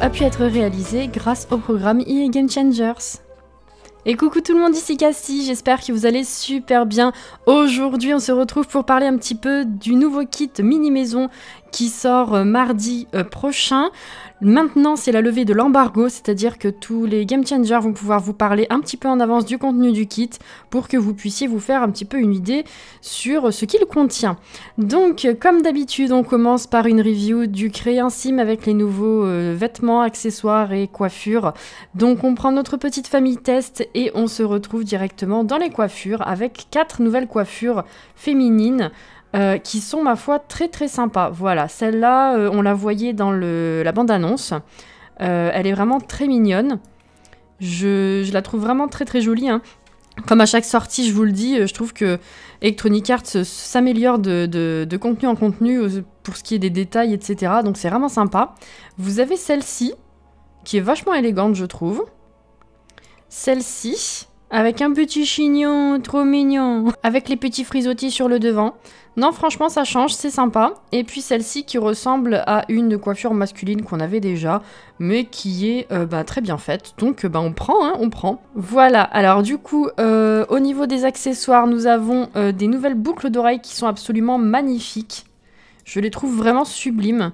a pu être réalisée grâce au programme EA Game Changers. Et coucou tout le monde, ici Cassie, j'espère que vous allez super bien. Aujourd'hui, on se retrouve pour parler un petit peu du nouveau kit mini maison qui sort euh, mardi euh, prochain. Maintenant, c'est la levée de l'embargo, c'est-à-dire que tous les game changers vont pouvoir vous parler un petit peu en avance du contenu du kit pour que vous puissiez vous faire un petit peu une idée sur ce qu'il contient. Donc, comme d'habitude, on commence par une review du créé avec les nouveaux euh, vêtements, accessoires et coiffures. Donc, on prend notre petite famille test et on se retrouve directement dans les coiffures avec quatre nouvelles coiffures féminines. Euh, qui sont, ma foi, très très sympas. Voilà, celle-là, euh, on la voyait dans la bande-annonce. Euh, elle est vraiment très mignonne. Je, la trouve vraiment très très jolie. Hein. Comme à chaque sortie, je vous le dis, je trouve que Electronic Arts s'améliore de, de, de, contenu en contenu pour ce qui est des détails, etc. Donc c'est vraiment sympa. Vous avez celle-ci, qui est vachement élégante, je trouve. Celle-ci, avec un petit chignon, trop mignon. Avec les petits frisottis sur le devant. Non, franchement, ça change, c'est sympa. Et puis celle-ci qui ressemble à une coiffure masculine qu'on avait déjà, mais qui est euh, bah, très bien faite. Donc euh, bah, on prend, hein, on prend. Voilà, alors du coup, euh, au niveau des accessoires, nous avons des nouvelles boucles d'oreilles qui sont absolument magnifiques. Je les trouve vraiment sublimes.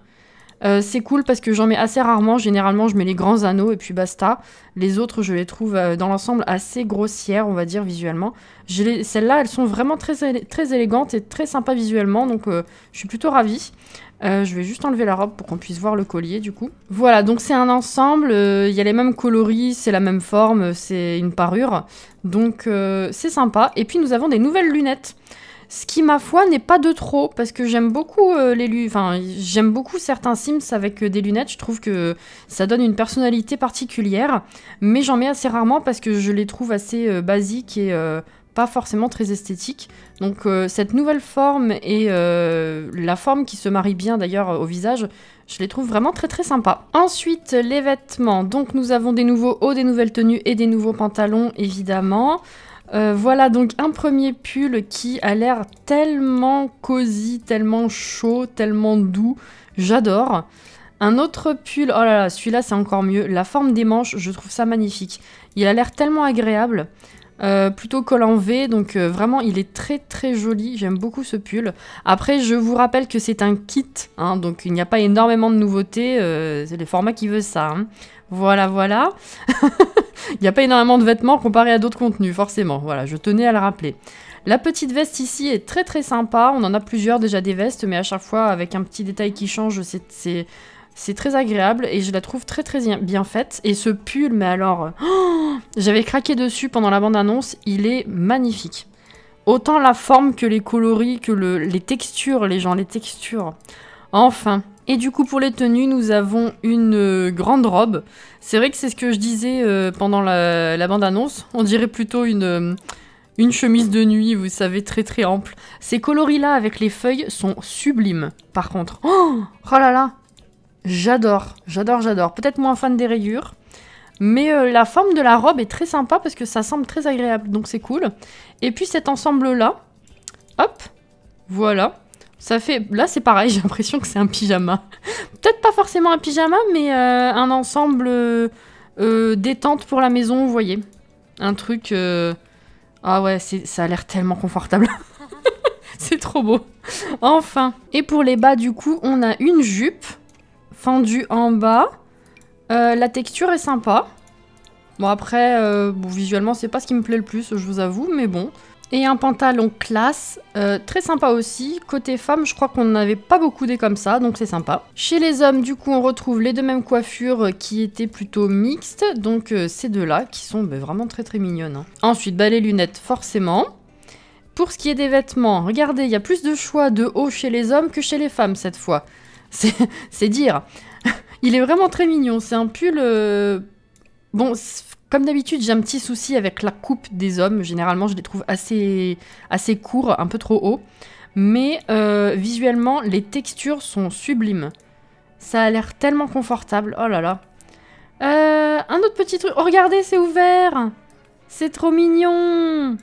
Euh, c'est cool parce que j'en mets assez rarement. Généralement, je mets les grands anneaux et puis basta. Les autres, je les trouve euh, dans l'ensemble assez grossières, on va dire, visuellement. Celles-là, elles sont vraiment très, très élégantes et très sympas visuellement, donc euh, je suis plutôt ravie. je vais juste enlever la robe pour qu'on puisse voir le collier du coup. Voilà, donc c'est un ensemble, il y a les mêmes coloris, c'est la même forme, c'est une parure. Donc c'est sympa. Et puis nous avons des nouvelles lunettes. Ce qui, ma foi, n'est pas de trop, parce que j'aime beaucoup euh, les Enfin, j'aime beaucoup certains Sims avec euh, des lunettes. Je trouve que ça donne une personnalité particulière, mais j'en mets assez rarement parce que je les trouve assez euh, basiques et pas forcément très esthétiques. Donc, cette nouvelle forme et la forme qui se marie bien d'ailleurs au visage, je les trouve vraiment très très sympas. Ensuite, les vêtements. Donc, nous avons des nouveaux hauts, des nouvelles tenues et des nouveaux pantalons, évidemment. Euh, voilà donc un premier pull qui a l'air tellement cosy, tellement chaud, tellement doux. J'adore. Un autre pull, oh là là, celui-là c'est encore mieux. La forme des manches, je trouve ça magnifique. Il a l'air tellement agréable. Euh, plutôt col en V, donc euh, vraiment il est très très joli, j'aime beaucoup ce pull. Après je vous rappelle que c'est un kit, hein, donc il n'y a pas énormément de nouveautés, euh, c'est les formats qui veulent ça. Hein. Voilà voilà, il n'y a pas énormément de vêtements comparé à d'autres contenus forcément, voilà je tenais à le rappeler. La petite veste ici est très très sympa, on en a plusieurs déjà des vestes, mais à chaque fois avec un petit détail qui change, c'est c'est très agréable et je la trouve très très bien faite. Et ce pull, mais alors, oh, j'avais craqué dessus pendant la bande-annonce, il est magnifique. Autant la forme que les coloris, que les textures, les gens, les textures. Enfin. Et du coup, pour les tenues, nous avons une euh, grande robe. C'est vrai que c'est ce que je disais euh, pendant la, bande-annonce. On dirait plutôt une, euh, une chemise de nuit, vous savez, très très ample. Ces coloris-là avec les feuilles sont sublimes, par contre. Oh, oh là là J'adore, j'adore, j'adore. Peut-être moins fan des rayures. Mais euh, la forme de la robe est très sympa parce que ça semble très agréable, donc c'est cool. Et puis cet ensemble-là, hop, voilà. Ça fait... Là, c'est pareil, j'ai l'impression que c'est un pyjama. Peut-être pas forcément un pyjama, mais euh, un ensemble euh, détente pour la maison, vous voyez. Un truc... Ah ouais, ça a l'air tellement confortable. c'est trop beau. Enfin. Et pour les bas, du coup, on a une jupe fendu en bas. Euh, la texture est sympa. Bon après, euh, visuellement c'est pas ce qui me plaît le plus, je vous avoue, mais bon. Et un pantalon classe, euh, très sympa aussi. Côté femme, je crois qu'on n'avait pas beaucoup des comme ça, donc c'est sympa. Chez les hommes, du coup, on retrouve les deux mêmes coiffures qui étaient plutôt mixtes, donc ces deux-là qui sont ben, vraiment très très mignonnes. Hein. Ensuite, bah, les lunettes, forcément. Pour ce qui est des vêtements, regardez, il y a plus de choix de haut chez les hommes que chez les femmes cette fois. C'est dire. Il est vraiment très mignon. C'est un pull. Euh, bon, comme d'habitude, j'ai un petit souci avec la coupe des hommes. Généralement, je les trouve assez, assez courts, un peu trop hauts. Mais euh, visuellement, les textures sont sublimes. Ça a l'air tellement confortable. Oh là là. Euh, un autre petit truc. Oh, regardez, c'est ouvert. C'est trop mignon.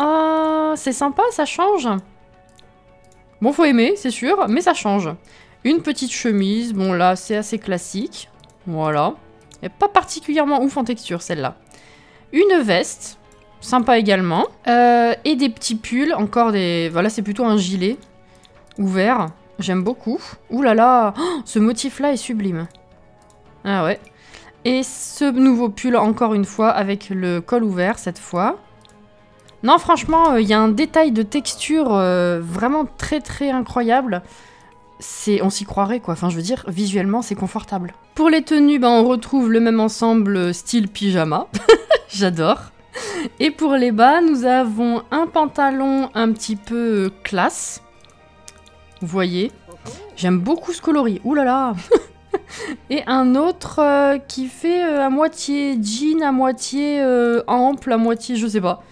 Oh, c'est sympa, ça change. Bon, faut aimer, c'est sûr, mais ça change. Une petite chemise, bon là c'est assez classique, voilà. Et pas particulièrement ouf en texture celle-là. Une veste, sympa également. Euh, et des petits pulls, encore des... Voilà c'est plutôt un gilet ouvert, j'aime beaucoup. Ouh là là, oh, ce motif-là est sublime. Ah ouais. Et ce nouveau pull encore une fois avec le col ouvert cette fois. Non franchement, euh, il y a un détail de texture euh, vraiment très très incroyable on s'y croirait quoi. Enfin, je veux dire, visuellement, c'est confortable. Pour les tenues, ben, on retrouve le même ensemble euh, style pyjama. J'adore. Et pour les bas, nous avons un pantalon un petit peu euh, classe. Vous voyez J'aime beaucoup ce coloris. oulala là là Et un autre euh, qui fait à moitié jean, à moitié ample, à moitié je sais pas.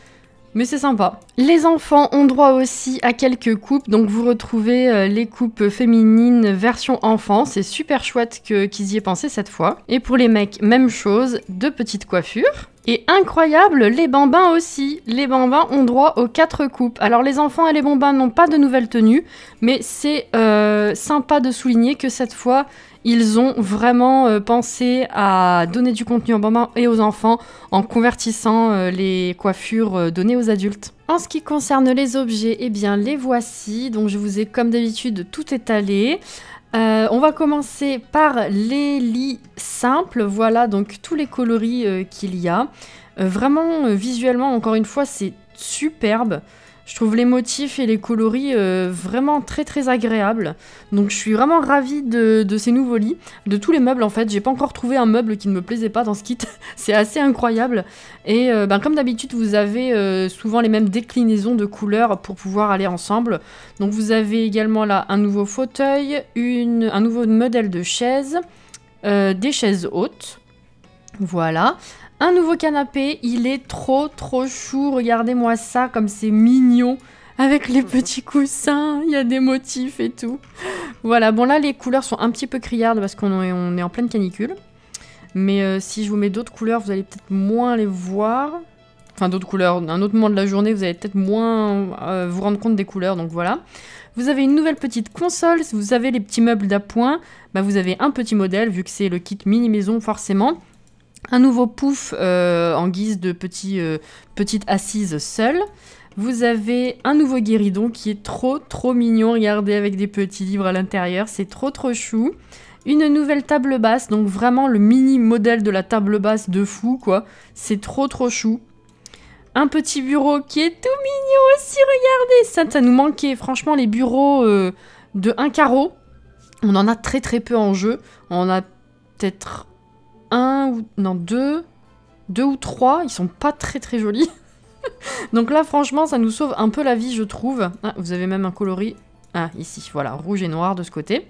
Mais c'est sympa. Les enfants ont droit aussi à quelques coupes, donc vous retrouvez euh, les coupes féminines version enfant, c'est super chouette qu'ils y aient pensé cette fois. Et pour les mecs, même chose, deux petites coiffures. Et incroyable, les bambins aussi. Les bambins ont droit aux quatre coupes. Alors les enfants et les bambins n'ont pas de nouvelles tenues, mais c'est euh, sympa de souligner que cette fois, ils ont vraiment euh, pensé à donner du contenu aux mamans et aux enfants en convertissant euh, les coiffures euh, données aux adultes. En ce qui concerne les objets, eh bien les voici. Donc je vous ai comme d'habitude tout étalé. on va commencer par les lits simples. Voilà donc tous les coloris qu'il y a. vraiment visuellement, encore une fois, c'est superbe. Je trouve les motifs et les coloris euh, vraiment très très agréables. Donc je suis vraiment ravie de, ces nouveaux lits, de tous les meubles en fait. J'ai pas encore trouvé un meuble qui ne me plaisait pas dans ce kit. C'est assez incroyable. Et euh, ben, comme d'habitude, vous avez euh, souvent les mêmes déclinaisons de couleurs pour pouvoir aller ensemble. Donc vous avez également là un nouveau fauteuil, un nouveau modèle de chaise, des chaises hautes. Voilà. Un nouveau canapé, il est trop trop chou, regardez-moi ça comme c'est mignon avec les petits coussins, il y a des motifs et tout. Voilà, bon là les couleurs sont un petit peu criardes parce qu'on est, en pleine canicule. Mais euh, si je vous mets d'autres couleurs, vous allez peut-être moins les voir. Enfin d'autres couleurs, un autre moment de la journée, vous allez peut-être moins euh, vous rendre compte des couleurs, donc voilà. Vous avez une nouvelle petite console, vous avez les petits meubles d'appoint, bah vous avez un petit modèle, vu que c'est le kit mini-maison forcément. Un nouveau pouf euh, en guise de euh, petite assise seule. Vous avez un nouveau guéridon qui est trop trop mignon, regardez avec des petits livres à l'intérieur, c'est trop trop chou. Une nouvelle table basse, donc vraiment le mini modèle de la table basse de fou quoi, c'est trop trop chou. Un petit bureau qui est tout mignon aussi, regardez, ça, ça nous manquait, franchement les bureaux euh, de un carreau, on en a très très peu en jeu, on en a peut-être un ou... Non, deux. Deux ou trois. Ils sont pas très très jolis. Donc là, franchement, ça nous sauve un peu la vie, je trouve. Ah, vous avez même un coloris. Ah, ici, voilà, rouge et noir de ce côté.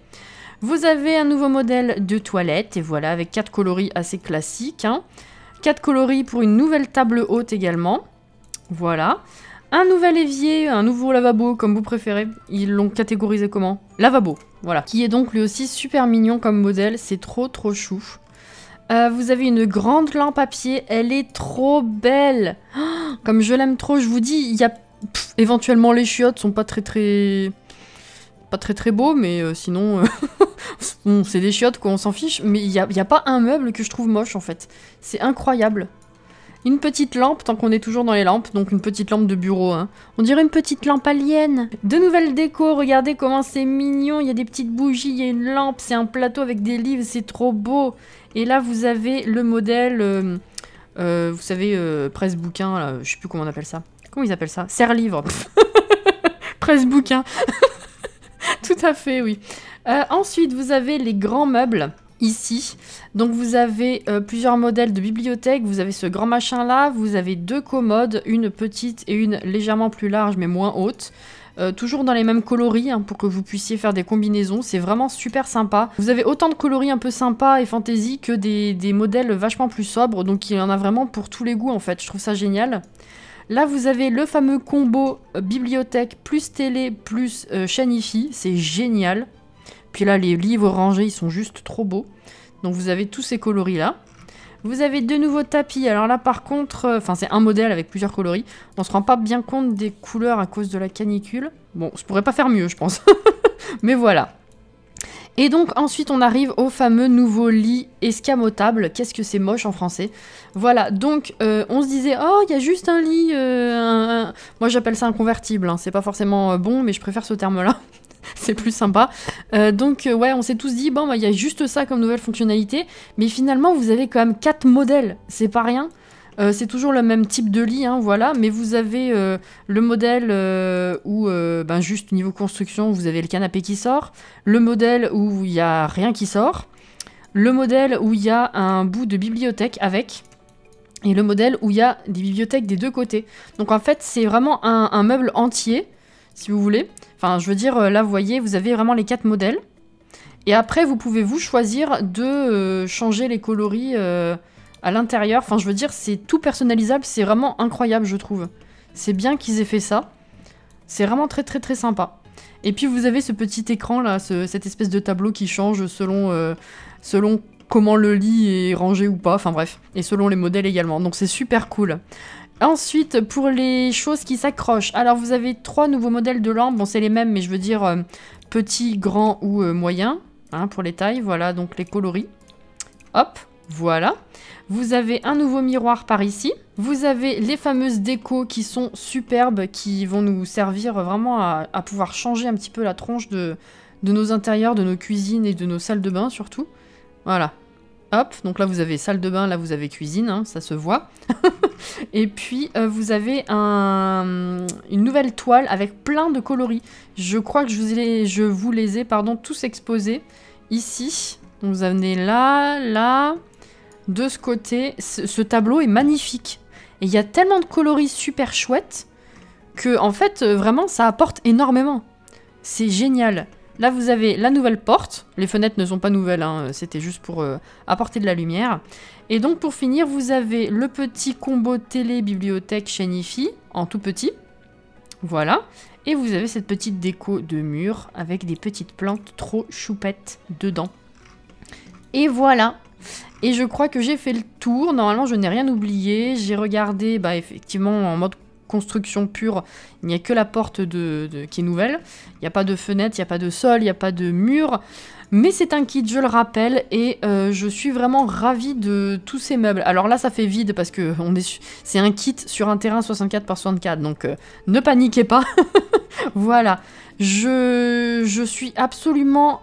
Vous avez un nouveau modèle de toilette, et voilà, avec quatre coloris assez classiques. Hein. Quatre coloris pour une nouvelle table haute également. Voilà. Un nouvel évier, un nouveau lavabo, comme vous préférez. Ils l'ont catégorisé comment Lavabo, voilà. Qui est donc lui aussi super mignon comme modèle, c'est trop trop chou. Euh, vous avez une grande lampe à pied, elle est trop belle. comme je l'aime trop, je vous dis, il y a éventuellement les chiottes sont pas très très pas très très beaux, mais euh, sinon euh, c'est des chiottes qu'on on s'en fiche. Mais il n'y a pas un meuble que je trouve moche en fait. C'est incroyable. Une petite lampe, tant qu'on est toujours dans les lampes, donc une petite lampe de bureau. Hein. On dirait une petite lampe alienne. De nouvelles déco, regardez comment c'est mignon. Il y a des petites bougies, il y a une lampe, c'est un plateau avec des livres, c'est trop beau. Et là, vous avez le modèle, euh, euh, vous savez, euh, presse-bouquin, je sais plus comment on appelle ça. Comment ils appellent ça Serre-livre. presse-bouquin. Tout à fait, oui. ensuite, vous avez les grands meubles ici. Donc vous avez euh, plusieurs modèles de bibliothèque, vous avez ce grand machin là, vous avez deux commodes, une petite et une légèrement plus large mais moins haute. Euh, toujours dans les mêmes coloris hein, pour que vous puissiez faire des combinaisons, c'est vraiment super sympa. Vous avez autant de coloris un peu sympa et fantaisie que des, modèles vachement plus sobres, donc il y en a vraiment pour tous les goûts en fait, je trouve ça génial. Là, vous avez le fameux combo euh, bibliothèque plus télé plus euh, c'est génial. Puis là, les livres rangés, ils sont juste trop beaux. Donc vous avez tous ces coloris-là. Vous avez de nouveaux tapis. Alors là, par contre, euh, enfin, c'est un modèle avec plusieurs coloris. On se rend pas bien compte des couleurs à cause de la canicule. Bon, je pourrais pas faire mieux, je pense. Mais voilà. Et donc ensuite on arrive au fameux nouveau lit escamotable. Qu'est-ce que c'est moche en français Voilà, donc euh, on se disait oh il y a juste un lit, euh, moi j'appelle ça un convertible, hein. c'est pas forcément bon mais je préfère ce terme-là. c'est plus sympa. Euh, donc euh, ouais, on s'est tous dit, bon, bah, il y a juste ça comme nouvelle fonctionnalité, mais finalement vous avez quand même 4 modèles, c'est pas rien. Euh, c'est toujours le même type de lit, hein, voilà, mais vous avez le modèle où, ben, juste niveau construction, vous avez le canapé qui sort, le modèle où il n'y a rien qui sort, le modèle où il y a un bout de bibliothèque avec, et le modèle où il y a des bibliothèques des deux côtés. Donc en fait, c'est vraiment un, un, meuble entier, si vous voulez. Enfin, je veux dire, euh, là, vous voyez, vous avez vraiment les quatre modèles. Et après, vous pouvez vous choisir de euh, changer les coloris euh, à l'intérieur. Enfin, je veux dire, c'est tout personnalisable. C'est vraiment incroyable, je trouve. C'est bien qu'ils aient fait ça. C'est vraiment très, très, très sympa. Et puis, vous avez ce petit écran, là, cette espèce de tableau qui change selon, selon comment le lit est rangé ou pas. Enfin, bref. Et selon les modèles également. Donc, c'est super cool. Ensuite, pour les choses qui s'accrochent, alors vous avez trois nouveaux modèles de lampes. Bon, c'est les mêmes, mais je veux dire euh, petit, grand ou euh, moyen hein, pour les tailles. Voilà, donc les coloris. Hop, voilà. Vous avez un nouveau miroir par ici. Vous avez les fameuses décos qui sont superbes, qui vont nous servir vraiment à, pouvoir changer un petit peu la tronche de, de nos intérieurs, de nos cuisines et de nos salles de bain surtout. Voilà, Hop, donc là vous avez salle de bain, là vous avez cuisine, hein, ça se voit. et puis euh, vous avez une nouvelle toile avec plein de coloris. Je crois que je vous, je vous les ai pardon, tous exposés ici. Donc vous avez là, là, de ce côté. ce tableau est magnifique. Et il y a tellement de coloris super chouettes que en fait euh, vraiment ça apporte énormément. C'est génial. Là, vous avez la nouvelle porte. Les fenêtres ne sont pas nouvelles, hein. c'était juste pour euh, apporter de la lumière. Et donc, pour finir, vous avez le petit combo télé, bibliothèque, chaîne en tout petit. Voilà. Et vous avez cette petite déco de mur avec des petites plantes trop choupettes dedans. Et voilà Et je crois que j'ai fait le tour. Normalement, je n'ai rien oublié. J'ai regardé, bah, effectivement, en mode construction pure, il n'y a que la porte de, qui est nouvelle. Il n'y a pas de fenêtre, il n'y a pas de sol, il n'y a pas de mur. Mais c'est un kit, je le rappelle, et euh, je suis vraiment ravie de tous ces meubles. Alors là, ça fait vide parce que c'est un kit sur un terrain 64 par 64, donc euh, ne paniquez pas. voilà, je, je suis absolument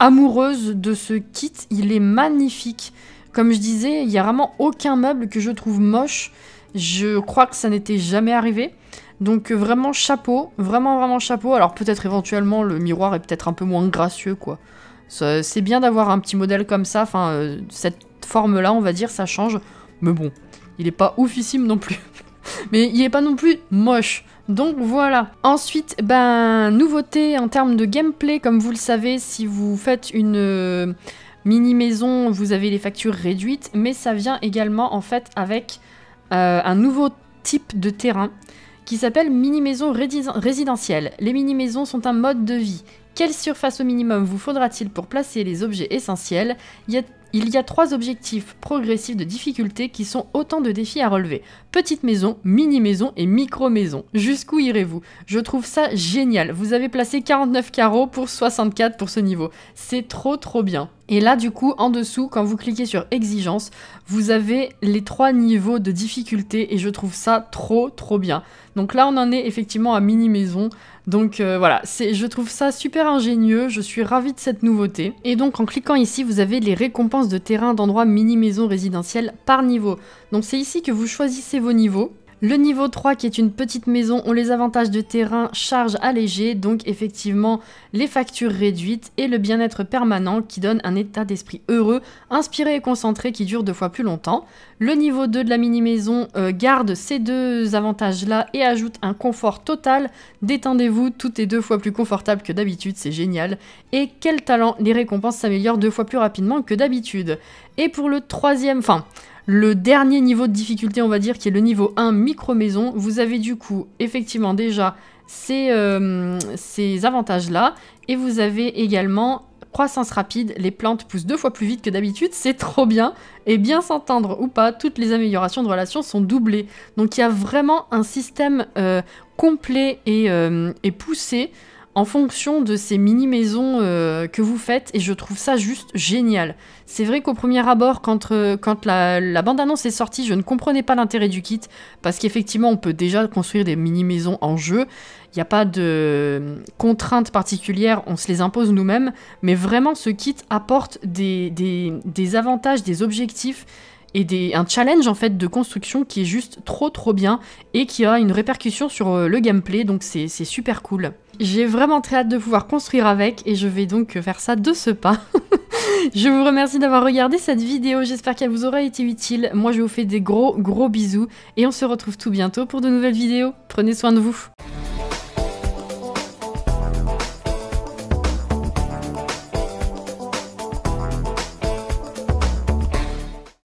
amoureuse de ce kit, il est magnifique. Comme je disais, il n'y a vraiment aucun meuble que je trouve moche. Je crois que ça n'était jamais arrivé. Donc euh, vraiment chapeau, vraiment vraiment chapeau. Alors peut-être éventuellement le miroir est peut-être un peu moins gracieux quoi. C'est bien d'avoir un petit modèle comme ça, enfin euh, cette forme là on va dire ça change. Mais bon, il est pas oufissime non plus. Mais il est pas non plus moche. Donc voilà. Ensuite, ben nouveauté en termes de gameplay, comme vous le savez, si vous faites une... Euh, mini maison, vous avez les factures réduites, mais ça vient également en fait avec euh, un nouveau type de terrain qui s'appelle mini-maison résidentielle. Les mini-maisons sont un mode de vie. Quelle surface au minimum vous faudra-t-il pour placer les objets essentiels il y, a, il y a trois objectifs progressifs de difficulté qui sont autant de défis à relever. Petite maison, mini-maison et micro-maison. Jusqu'où irez-vous Je trouve ça génial. Vous avez placé 49 carreaux pour 64 pour ce niveau. C'est trop trop bien. Et là, du coup, en dessous, quand vous cliquez sur exigence, vous avez les trois niveaux de difficulté et je trouve ça trop, trop bien. Donc là, on en est effectivement à mini maison. Donc euh, voilà, je trouve ça super ingénieux, je suis ravie de cette nouveauté. Et donc en cliquant ici, vous avez les récompenses de terrain d'endroit mini maison résidentielle par niveau. Donc c'est ici que vous choisissez vos niveaux le niveau 3 qui est une petite maison ont les avantages de terrain, charge allégée, donc effectivement les factures réduites et le bien-être permanent qui donne un état d'esprit heureux, inspiré et concentré qui dure deux fois plus longtemps. Le niveau 2 de la mini-maison euh, garde ces deux avantages-là et ajoute un confort total. Détendez-vous, tout est deux fois plus confortable que d'habitude, c'est génial. Et quel talent, les récompenses s'améliorent deux fois plus rapidement que d'habitude. Et pour le troisième, enfin... Le dernier niveau de difficulté, on va dire, qui est le niveau 1 micro-maison, vous avez du coup effectivement déjà ces, euh, ces avantages-là. Et vous avez également croissance rapide, les plantes poussent deux fois plus vite que d'habitude, c'est trop bien. Et bien s'entendre ou pas, toutes les améliorations de relations sont doublées. Donc il y a vraiment un système euh, complet et, euh, et poussé en fonction de ces mini-maisons euh, que vous faites, et je trouve ça juste génial. C'est vrai qu'au premier abord, quand, euh, la, bande-annonce est sortie, je ne comprenais pas l'intérêt du kit, parce qu'effectivement, on peut déjà construire des mini-maisons en jeu, il n'y a pas de contraintes particulières, on se les impose nous-mêmes, mais vraiment, ce kit apporte des, avantages, des objectifs, et un challenge en fait de construction qui est juste trop trop bien et qui a une répercussion sur euh, le gameplay donc c'est super cool. J'ai vraiment très hâte de pouvoir construire avec et je vais donc faire ça de ce pas. je vous remercie d'avoir regardé cette vidéo, j'espère qu'elle vous aura été utile. Moi je vous fais des gros gros bisous et on se retrouve tout bientôt pour de nouvelles vidéos. Prenez soin de vous.